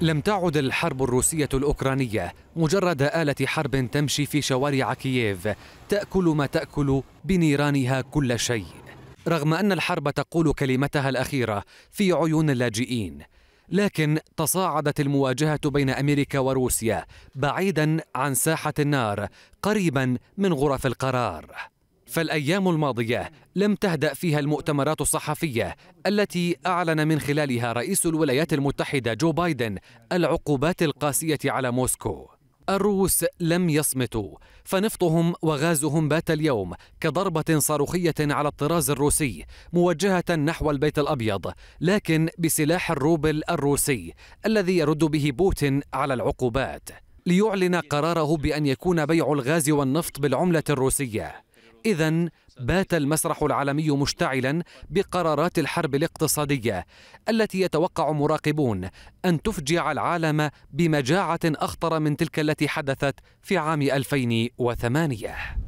لم تعد الحرب الروسية الأوكرانية مجرد آلة حرب تمشي في شوارع كييف تأكل ما تأكل بنيرانها كل شيء رغم أن الحرب تقول كلمتها الأخيرة في عيون اللاجئين لكن تصاعدت المواجهة بين أمريكا وروسيا بعيدا عن ساحة النار قريبا من غرف القرار فالايام الماضيه لم تهدا فيها المؤتمرات الصحفيه التي اعلن من خلالها رئيس الولايات المتحده جو بايدن العقوبات القاسيه على موسكو الروس لم يصمتوا فنفطهم وغازهم بات اليوم كضربه صاروخيه على الطراز الروسي موجهه نحو البيت الابيض لكن بسلاح الروبل الروسي الذي يرد به بوتين على العقوبات ليعلن قراره بان يكون بيع الغاز والنفط بالعمله الروسيه إذا بات المسرح العالمي مشتعلا بقرارات الحرب الاقتصادية التي يتوقع مراقبون أن تفجع العالم بمجاعة أخطر من تلك التي حدثت في عام 2008